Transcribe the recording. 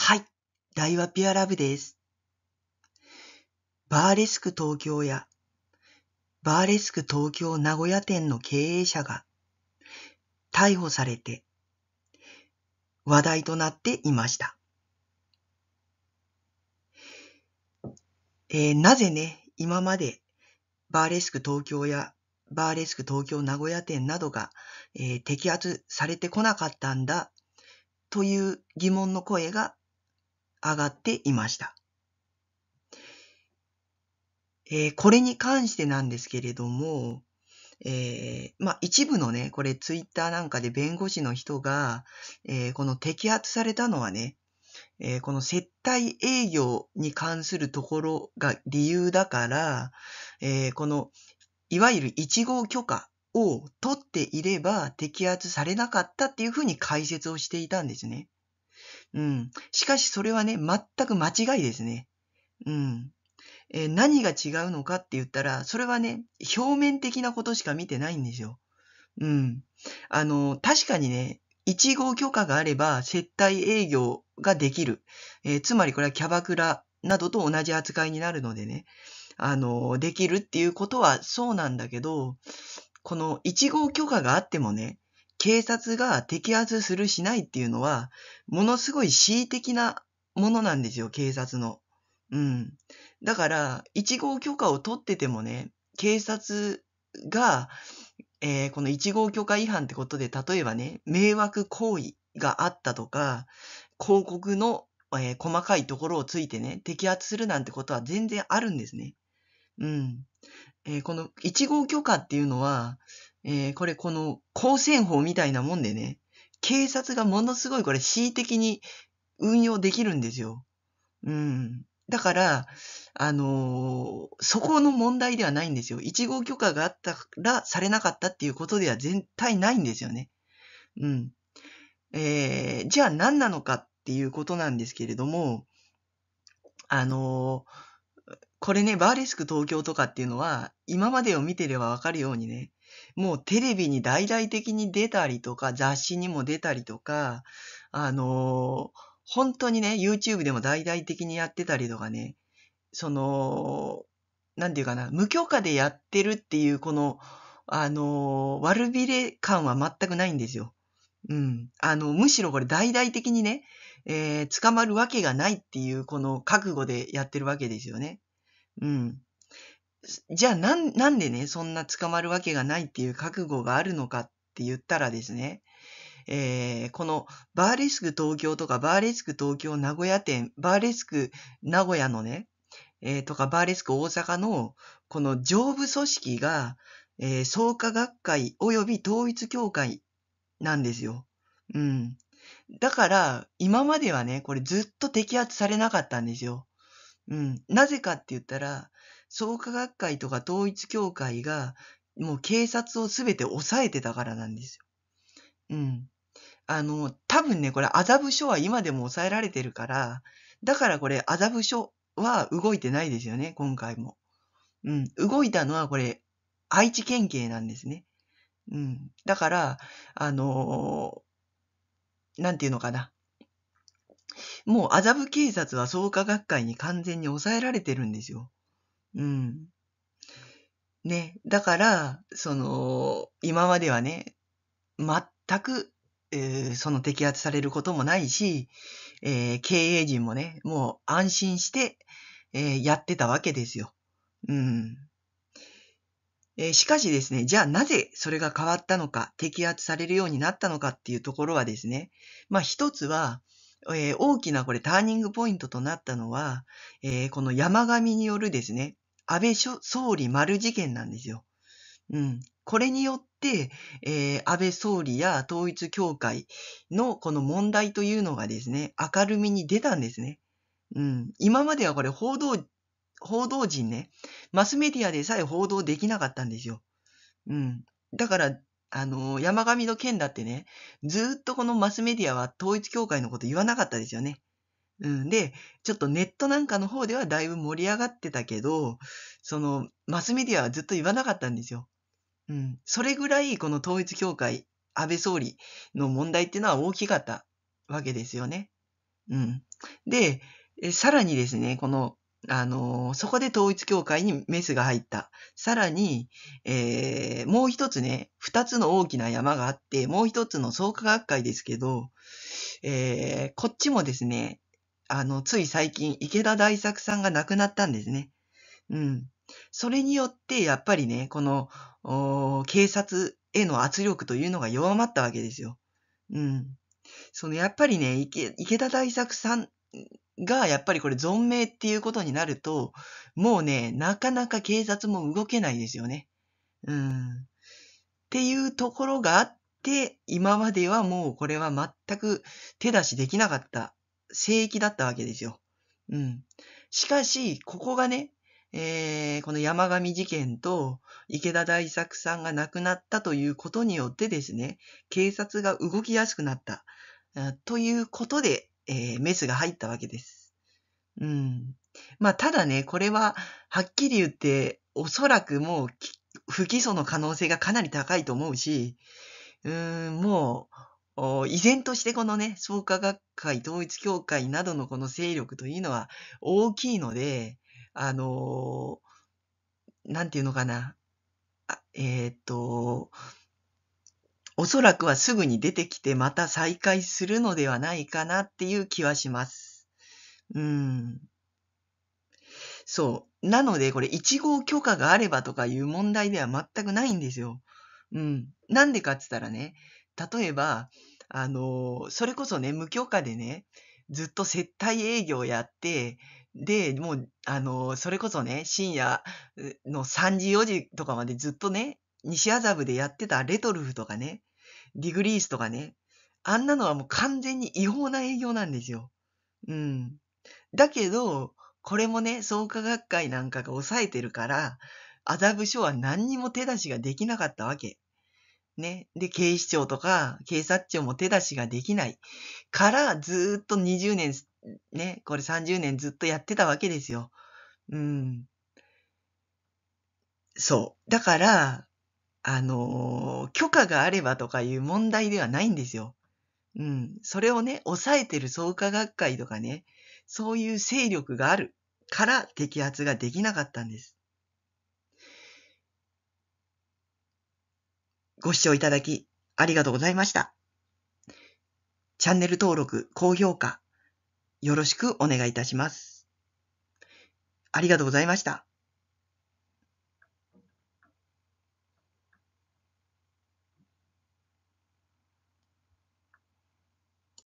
はい、大和ピュアラブです。バーレスク東京やバーレスク東京名古屋店の経営者が逮捕されて話題となっていました。えー、なぜね、今までバーレスク東京やバーレスク東京名古屋店などが、えー、摘発されてこなかったんだという疑問の声が上がっていました。えー、これに関してなんですけれども、えー、まあ一部のね、これツイッターなんかで弁護士の人が、えー、この摘発されたのはね、えー、この接待営業に関するところが理由だから、えー、このいわゆる1号許可を取っていれば摘発されなかったっていうふうに解説をしていたんですね。うん。しかしそれはね、全く間違いですね。うん。えー、何が違うのかって言ったら、それはね、表面的なことしか見てないんですよ。うん。あの、確かにね、1号許可があれば接待営業ができる。えー、つまりこれはキャバクラなどと同じ扱いになるのでね、あの、できるっていうことはそうなんだけど、この1号許可があってもね、警察が摘発するしないっていうのは、ものすごい恣意的なものなんですよ、警察の。うん。だから、一号許可を取っててもね、警察が、えー、この一号許可違反ってことで、例えばね、迷惑行為があったとか、広告の、えー、細かいところをついてね、摘発するなんてことは全然あるんですね。うん。えー、この一号許可っていうのは、えー、これこの公選法みたいなもんでね、警察がものすごいこれ恣意的に運用できるんですよ。うん。だから、あのー、そこの問題ではないんですよ。1号許可があったらされなかったっていうことでは絶対ないんですよね。うん。えー、じゃあ何なのかっていうことなんですけれども、あのーこれね、バーレスク東京とかっていうのは、今までを見てればわかるようにね、もうテレビに大々的に出たりとか、雑誌にも出たりとか、あのー、本当にね、YouTube でも大々的にやってたりとかね、その、なんていうかな、無許可でやってるっていう、この、あのー、悪びれ感は全くないんですよ。うん。あの、むしろこれ大々的にね、えー、捕まるわけがないっていう、この覚悟でやってるわけですよね。うん。じゃあ、なんなんでね、そんな捕まるわけがないっていう覚悟があるのかって言ったらですね、えこのバーレスク東京とか、バーレスク東京名古屋店、バーレスク名古屋のね、えとか、バーレスク大阪の、この上部組織が、え創価学会及び統一協会なんですよ。うん。だから、今まではね、これずっと摘発されなかったんですよ。うん。なぜかって言ったら、創価学会とか統一協会が、もう警察をすべて抑えてたからなんですよ。うん。あの、多分ね、これ麻布署は今でも抑えられてるから、だからこれ麻布署は動いてないですよね、今回も。うん。動いたのはこれ、愛知県警なんですね。うん。だから、あのー、なんていうのかな。もう麻布警察は創価学会に完全に抑えられてるんですよ。うん。ね、だから、その、今まではね、全く、えー、その摘発されることもないし、えー、経営陣もね、もう安心して、えー、やってたわけですよ。うん。えしかしですね、じゃあなぜそれが変わったのか、摘発されるようになったのかっていうところはですね、まあ一つは、えー、大きなこれターニングポイントとなったのは、えー、この山上によるですね、安倍総理丸事件なんですよ。うん。これによって、えー、安倍総理や統一協会のこの問題というのがですね、明るみに出たんですね。うん。今まではこれ報道、報道陣ね、マスメディアでさえ報道できなかったんですよ。うん。だから、あの、山上の件だってね、ずっとこのマスメディアは統一教会のこと言わなかったですよね。うん、で、ちょっとネットなんかの方ではだいぶ盛り上がってたけど、その、マスメディアはずっと言わなかったんですよ。うん。それぐらい、この統一教会、安倍総理の問題っていうのは大きかったわけですよね。うん。で、さらにですね、この、あの、そこで統一教会にメスが入った。さらに、えー、もう一つね、二つの大きな山があって、もう一つの創価学会ですけど、えー、こっちもですね、あの、つい最近、池田大作さんが亡くなったんですね。うん。それによって、やっぱりね、この、警察への圧力というのが弱まったわけですよ。うん。その、やっぱりね、池田大作さんが、やっぱりこれ存命っていうことになると、もうね、なかなか警察も動けないですよね。うん。っていうところがあって、今まではもうこれは全く手出しできなかった、聖域だったわけですよ。うん。しかし、ここがね、えー、この山上事件と池田大作さんが亡くなったということによってですね、警察が動きやすくなった。ということで、えー、メスが入ったわけです。うん。まあ、ただね、これは、はっきり言って、おそらくもう、不起訴の可能性がかなり高いと思うし、うーん、もう、依然としてこのね、創価学会、統一協会などのこの勢力というのは大きいので、あのー、なんていうのかな、えー、っと、おそらくはすぐに出てきてまた再開するのではないかなっていう気はします。うん。そう。なので、これ1号許可があればとかいう問題では全くないんですよ。うん。なんでかって言ったらね、例えば、あのー、それこそね、無許可でね、ずっと接待営業やって、で、もう、あのー、それこそね、深夜の3時4時とかまでずっとね、西麻布でやってたレトルフとかね、ディグリースとかね。あんなのはもう完全に違法な営業なんですよ。うん。だけど、これもね、創価学会なんかが抑えてるから、麻布署は何にも手出しができなかったわけ。ね。で、警視庁とか警察庁も手出しができないから、ずっと20年、ね、これ30年ずっとやってたわけですよ。うん。そう。だから、あの、許可があればとかいう問題ではないんですよ。うん。それをね、抑えてる創価学会とかね、そういう勢力があるから摘発ができなかったんです。ご視聴いただき、ありがとうございました。チャンネル登録、高評価、よろしくお願いいたします。ありがとうございました。